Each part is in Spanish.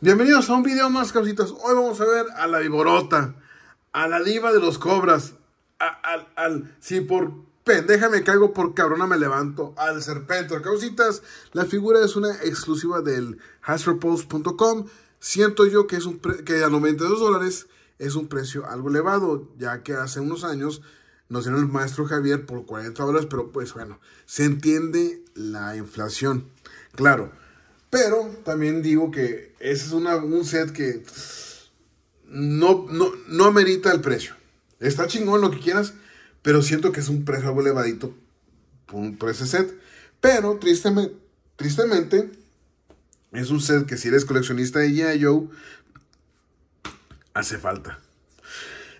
Bienvenidos a un video más, causitas. Hoy vamos a ver a la viborota, a la diva de los cobras, al, al, si por pendeja me caigo, por cabrona me levanto, al serpento. Causitas, la figura es una exclusiva del post.com Siento yo que, es un que a 92 dólares es un precio algo elevado, ya que hace unos años nos dieron el maestro Javier por 40 dólares, pero pues bueno, se entiende la inflación. Claro. Pero también digo que ese es un set que no, no, amerita el precio. Está chingón lo que quieras, pero siento que es un precio algo elevadito por, ese set. Pero tristemente, tristemente, es un set que si eres coleccionista de G.I. Joe, hace falta.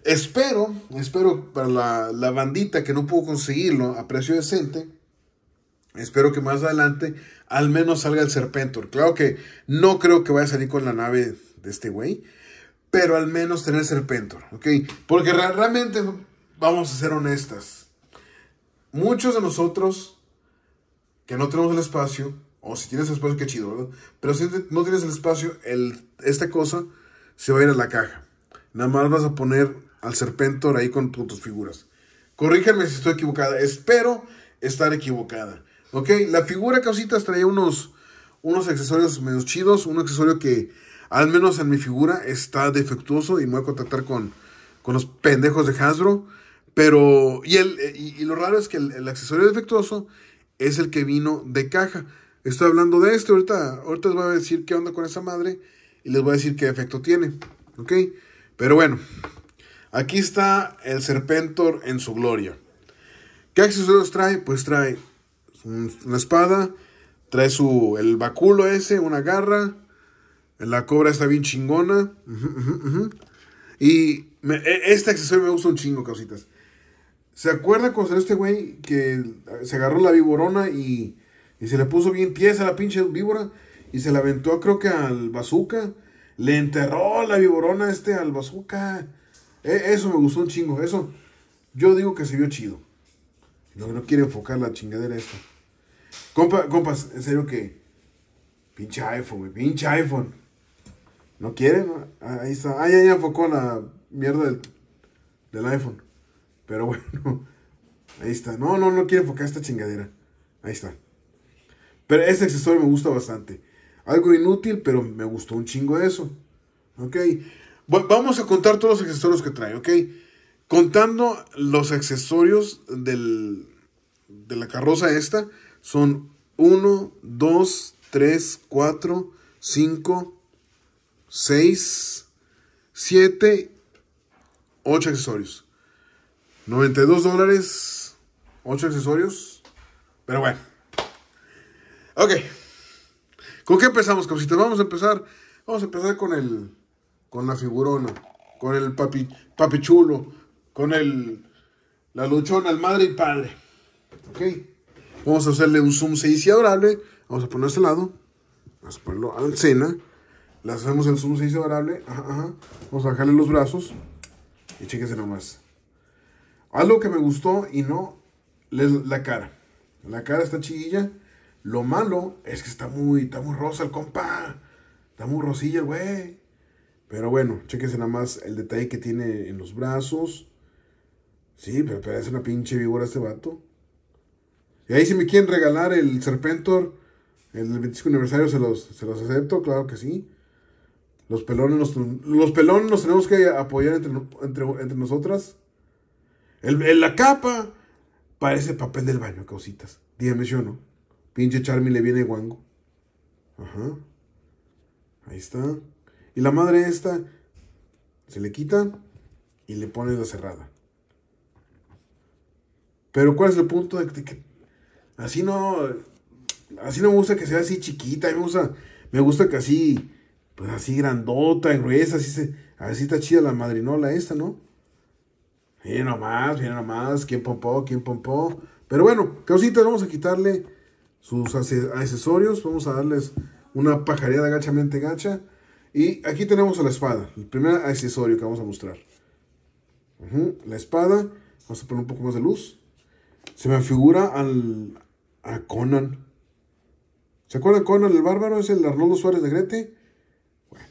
Espero, espero para la, la bandita que no pudo conseguirlo a precio decente, Espero que más adelante al menos salga el Serpentor. Claro que no creo que vaya a salir con la nave de este güey. Pero al menos tener Serpentor, ¿ok? Porque realmente, vamos a ser honestas. Muchos de nosotros que no tenemos el espacio, o si tienes el espacio, qué chido, ¿verdad? Pero si no tienes el espacio, esta cosa se va a ir a la caja. Nada más vas a poner al Serpentor ahí con, tus figuras. Corríjanme si estoy equivocada. Espero estar equivocada. Ok, la figura causitas traía unos, unos accesorios menos chidos, un accesorio que al menos en mi figura está defectuoso y me voy a contactar con, con los pendejos de Hasbro. Pero, y, el, lo raro es que el, accesorio defectuoso es el que vino de caja. Estoy hablando de este, ahorita, ahorita les voy a decir qué onda con esa madre y les voy a decir qué efecto tiene. ¿Ok? Pero bueno, aquí está el Serpentor en su gloria. ¿Qué accesorios trae? Pues trae una espada, trae su, el baculo ese, una garra, la cobra está bien chingona. Y e, este accesorio me gusta un chingo, causitas. ¿Se acuerda cuando este güey que se agarró la viborona y, se le puso bien pieza a la pinche víbora y se la aventó, creo que al bazooka? Le enterró la viborona este al bazooka. E, eso me gustó un chingo. Eso yo digo que se vio chido. No, no quiere enfocar la chingadera esta. Compa, compas, en serio que. Pinche iPhone, güey. Pinche iPhone. ¿No quiere ah, Ahí está. Ah, ya, enfocó la mierda del, del iPhone. Pero bueno. Ahí está. No, no, no quiere enfocar esta chingadera. Ahí está. Pero este accesorio me gusta bastante. Algo inútil, pero me gustó un chingo eso. Ok. Bueno, vamos a contar todos los accesorios que trae, ok. Contando los accesorios del, de la carroza esta son 1, 2, 3, 4, 5, 6, 7, 8 accesorios. 92 dólares, 8 accesorios. Pero bueno. Ok. ¿Con qué empezamos, cositas? Vamos a empezar. Vamos a empezar con el. Con la figurona. Con el papi, chulo. Con el. La luchona, el madre y padre. Ok. Vamos a hacerle un zoom 6 adorable. Vamos a ponerlo a este lado. Vamos a ponerlo al cena. Le hacemos el zoom 6 adorable. Vamos a bajarle los brazos. Y chéquese nomás. Algo que me gustó y no la cara. La cara está chiquilla. Lo malo es que está muy, está muy rosa el compa. Está muy rosilla, güey. Pero bueno, chéquese nada más el detalle que tiene en los brazos. Sí, pero parece una pinche víbora este vato. Y ahí si me quieren regalar el Serpentor, el 25 aniversario, se los, acepto, claro que sí. Los pelones los, los pelones tenemos que apoyar entre, nosotras. El, la capa parece papel del baño, cositas. Dígame yo no. Pinche Charmy le viene guango. Ajá. Ahí está. Y la madre esta se le quita y le pone la cerrada. Pero ¿cuál es el punto de que Así no. Así no me gusta que sea así chiquita. me gusta, que así. Pues así grandota, gruesa. Así, se, así está chida la madrinola esta, ¿no? Mira nomás, mira nomás. ¿Quién pompó? ¿Quién pompó? Pero bueno, causitas, vamos a quitarle sus accesorios. Vamos a darles una pajareada gachamente gacha. Y aquí tenemos a la espada, el primer accesorio que vamos a mostrar. la espada, vamos a poner un poco más de luz. Se me figura al, a ah, Conan. ¿Se acuerdan Conan el Bárbaro? Es el Arnoldo Suárez de Grete. Bueno.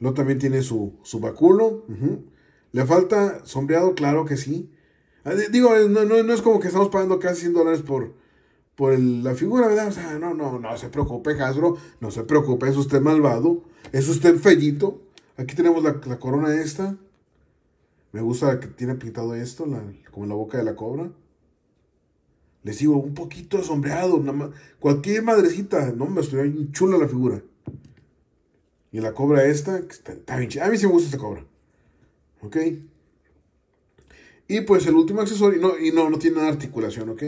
Lo también tiene su, su ¿Le falta sombreado? Claro que sí. Ah, digo, no, no, es como que estamos pagando casi 100 dólares por, por la figura, ¿verdad? no, no, no se preocupe, Hasbro. No se preocupe, es usted malvado. Es usted fellito. Aquí tenemos la, corona esta. Me gusta que tiene pintado esto, como la boca de la cobra. Les digo, un poquito sombreado, nada Cualquier madrecita, no me estoy chula la figura. Y la cobra esta, que está, bien chida. A mí sí me gusta esta cobra. ¿Ok? Y pues el último accesorio, no, y no, no tiene articulación, ¿ok?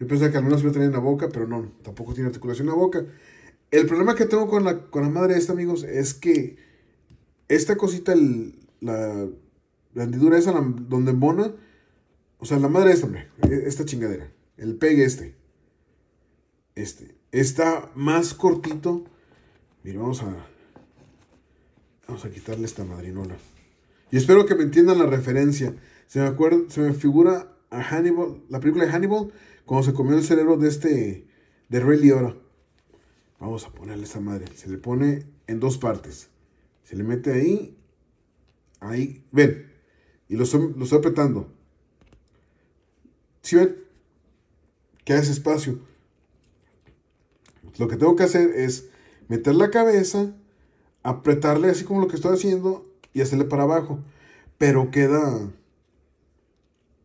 Yo pensaba que al menos iba a tener en la boca, pero no, tampoco tiene articulación en la boca. El problema que tengo con la, con la madre esta, amigos, es que esta cosita, la, la hendidura esa, donde mona... O sea, la madre esta, hombre. E-, esta chingadera. El pegue este. Este. Está más cortito. Mira, vamos a... Vamos a quitarle esta madrinola. Y espero que me entiendan la referencia. Se me, se me figura a Hannibal, la película de Hannibal, cuando se comió el cerebro de este, de Ray ahora. Vamos a ponerle esta madre. Se le pone en dos partes. Se le mete ahí, ahí, ven. Y lo estoy, lo estoy apretando. Si ven que ese espacio. Lo que tengo que hacer es meter la cabeza, apretarle así como lo que estoy haciendo y hacerle para abajo. Pero queda.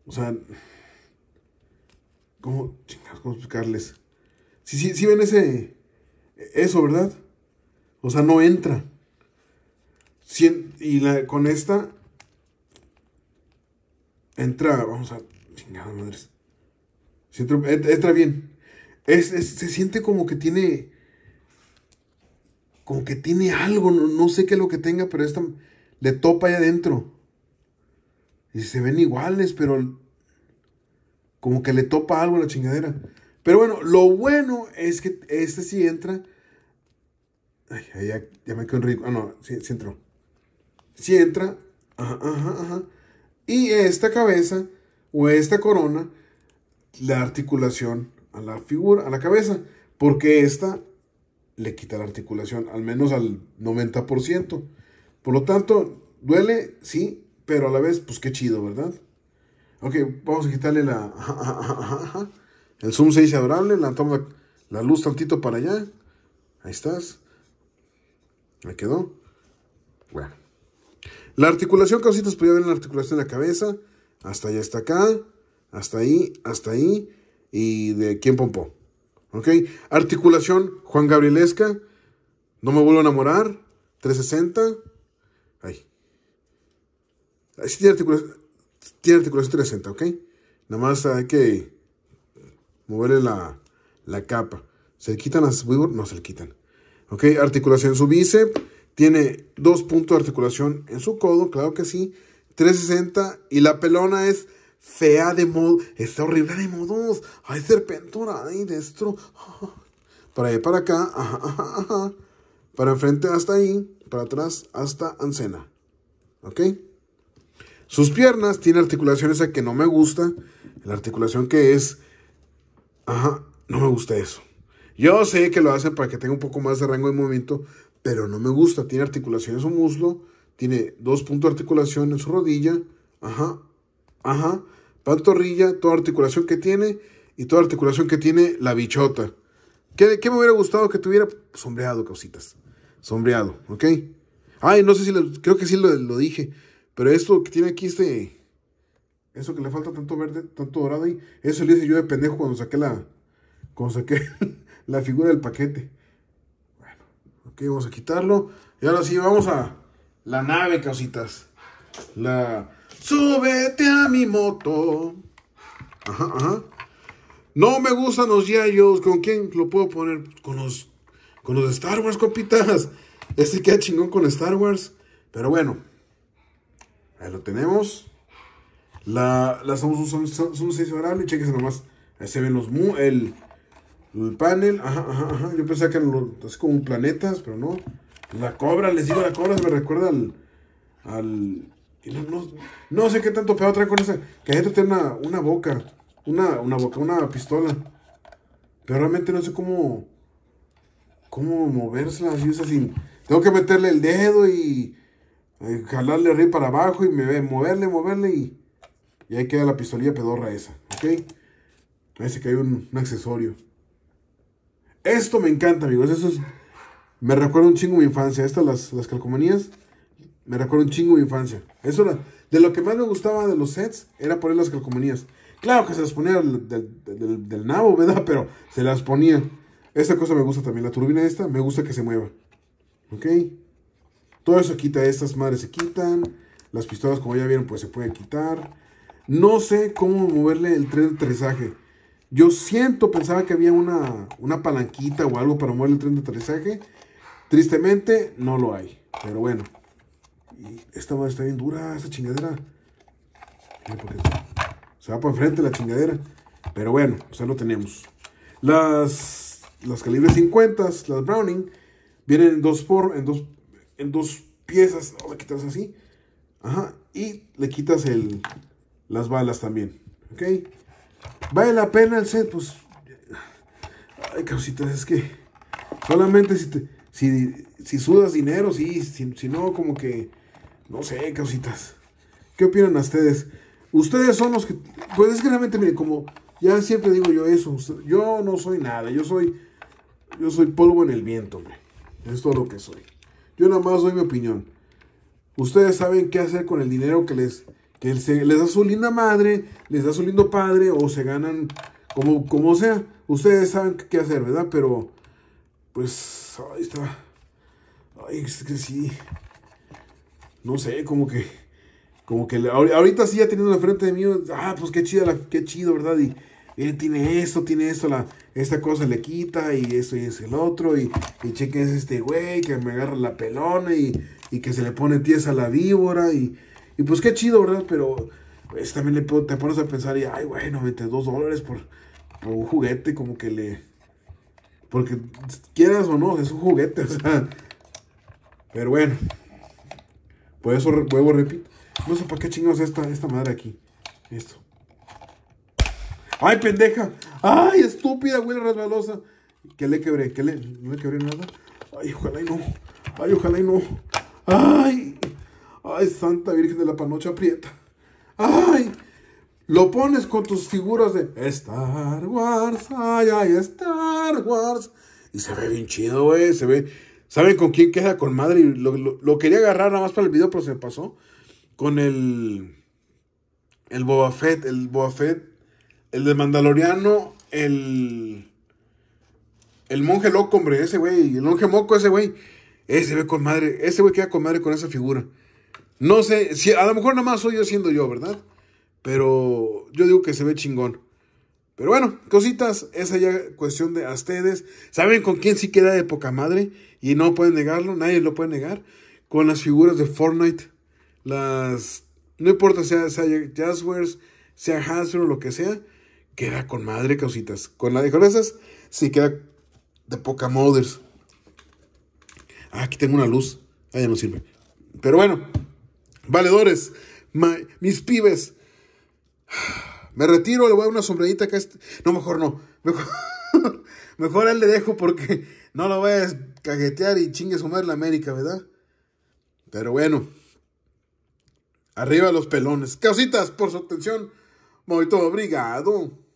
O sea. ¿Cómo, cómo explicarles? si sí, ven ese. Eso, ¿verdad? O sea, no entra. y la, con esta. Entra, vamos a Chingada madres. Eh, entra bien. se siente como que tiene. Como que tiene algo. No, sé qué es lo que tenga, pero esta le topa ahí adentro. Y se ven iguales, pero. Como que le topa algo a la chingadera. Pero bueno, lo bueno es que este sí entra. Ay, ya, ya me en rico. Ah, no, sí entró. Sí entra. Ajá, ajá, ajá. Y esta cabeza o esta corona la articulación a la figura, a la cabeza, porque esta le quita la articulación, al menos al 90%. Por lo tanto, duele, sí, pero a la vez, pues qué chido, ¿verdad? Ok, vamos a quitarle la... El zoom se dice adorable, la toma la luz tantito para allá. Ahí estás. Me quedó. Bueno. La articulación, causitas, podía pues, ver la articulación de la cabeza hasta allá, está acá, hasta ahí, hasta ahí, y de quién pompó. ¿Ok? Articulación Juan Gabrielesca, No me vuelvo a enamorar, 360. Ahí. Ahí tiene articulación, tiene articulación 360, ¿ok? Nada más hay que moverle la, la capa. ¿Se le quitan las Weaver? No se le quitan. ¿Ok? Articulación en su bíceps. Tiene dos puntos de articulación en su codo, claro que sí. 360 y la pelona es fea de modo, está horrible de modos, hay serpentura, ay destro, para allá para acá, para enfrente hasta ahí, para atrás hasta Ancena, ¿ok? Sus piernas tiene articulaciones a que no me gusta, la articulación que es, ajá, no me gusta eso. Yo sé que lo hacen para que tenga un poco más de rango de movimiento, pero no me gusta, tiene articulaciones su muslo, tiene dos puntos de articulación en su rodilla. Ajá, ajá. Pantorrilla, toda articulación que tiene y toda articulación que tiene la bichota. ¿Qué, me hubiera gustado que tuviera? Sombreado, causitas. Sombreado, ¿ok? Ay, no sé si, creo que sí lo, lo dije. Pero esto que tiene aquí este... Eso que le falta tanto verde, tanto dorado ahí. Eso le hice yo de pendejo cuando saqué la. Cuando saqué la figura del paquete. Bueno, ok, vamos a quitarlo. Y ahora sí, vamos a. La nave, causitas. La. Súbete a mi moto. Ajá, ajá. No me gustan los Yayos. ¿Con quién lo puedo poner? Con los. Con los Star Wars, copitas Este queda chingón con Star Wars. Pero bueno. Ahí lo tenemos. La, la Samsung son, son, son seis Chequense nomás. Ahí se ven los mu. El, el panel. Ajá, ajá, ajá. Yo pensé que eran los, así como planetas, pero no. La cobra, les digo, la cobra me recuerda al. al no, sé qué tanto pedo trae con esa. Que adentro tiene una, una boca. Una, una boca, una pistola. Pero realmente no sé cómo. cómo las así, Tengo que meterle el dedo y. jalarle arriba para abajo y me, moverle, moverle y. Y ahí queda la pistolilla pedorra esa, ¿ok? Parece que hay un, un accesorio. Esto me encanta, amigos. Eso es me recuerda un chingo mi infancia. Estas, las, calcomanías, me recuerdo un chingo mi infancia. Eso era, de lo que más me gustaba de los sets era poner las calcomanías. Claro que se las ponía del, nabo, ¿verdad? Pero se las ponía. Esta cosa me gusta también. La turbina esta, me gusta que se mueva. ¿Ok? Todo eso quita. Estas madres se quitan. Las pistolas, como ya vieron, pues se pueden quitar. No sé cómo moverle el tren de aterrizaje. Yo siento, pensaba que había una, una palanquita o algo para mover el tren de aterrizaje. Tristemente, no lo hay. Pero bueno. Y esta madre está bien dura, esta chingadera. se va para enfrente la chingadera. Pero bueno, o pues lo tenemos. Las, las calibres 50, las Browning, vienen en dos, por, en dos, en dos piezas. No la quitas así. Ajá. Y le quitas el, las balas también. ¿Ok? ¿Vale la pena el set? Pues. Ay, causitas, es que. Solamente si te. Si, sudas dinero, sí, si, no, como que, no sé, cositas. ¿Qué opinan ustedes? Ustedes son los que, pues es que realmente, miren, como ya siempre digo yo eso, yo no soy nada, yo soy, yo soy polvo en el viento, hombre. Es todo lo que soy. Yo nada más doy mi opinión. Ustedes saben qué hacer con el dinero que les, que les da su linda madre, les da su lindo padre, o se ganan como, como sea. Ustedes saben qué hacer, ¿verdad? Pero pues, ahí está. Ay, es que sí. No sé, como que. Como que ahorita sí ya teniendo frente de mí. Ah, pues qué qué chido, ¿verdad? Y él eh, tiene esto, tiene esto, la, esta cosa le quita, y eso y es el otro. Y, y chequen es este güey que me agarra la pelona y, y, que se le pone tiesa la víbora. Y, y pues qué chido, ¿verdad? Pero pues, también le, te pones a pensar, y ay, bueno, 92 dólares por, por un juguete, como que le porque quieras o no, es un juguete, o sea. Pero bueno. Por eso vuelvo, repito. No sé para qué chingados esta, esta madre aquí. Esto. ¡Ay, pendeja! ¡Ay, estúpida, güey, resbalosa! Que le quebré, que le. No le quebré nada. Ay, ojalá y no. Ay, ojalá y no. Ay. Ay, Santa Virgen de la Panocha aprieta Ay. Lo pones con tus figuras de Star Wars, ay, ay, Star Wars. Y se ve bien chido, güey. Se ve. ¿Saben con quién queda con madre? Lo, lo, quería agarrar nada más para el video, pero se me pasó. Con el. El Boba Fett, el Boba Fett, el de Mandaloriano, el. El monje loco, hombre, ese güey. El monje moco, ese güey. Ese ve con madre. Ese güey queda con madre con esa figura. No sé, si, a lo mejor nada más soy yo siendo yo, ¿verdad? Pero yo digo que se ve chingón. Pero bueno, cositas, esa ya cuestión de a ustedes. ¿Saben con quién sí queda de poca madre? Y no pueden negarlo, nadie lo puede negar. Con las figuras de Fortnite. Las. No importa sea, sea Jazzwares, sea Hasbro, lo que sea. Queda con madre, cositas. Con la de con esas, sí queda de poca mothers. Ah, aquí tengo una luz. Ah, ya no sirve. Pero bueno, valedores, mis pibes, me retiro, le voy a dar una sombrerita acá. Este... No, mejor no. Mejor... él le dejo porque no lo voy a caguetear y chingue su la América, ¿verdad? Pero bueno. Arriba los pelones. Causitas por su atención. Muy todo obrigado.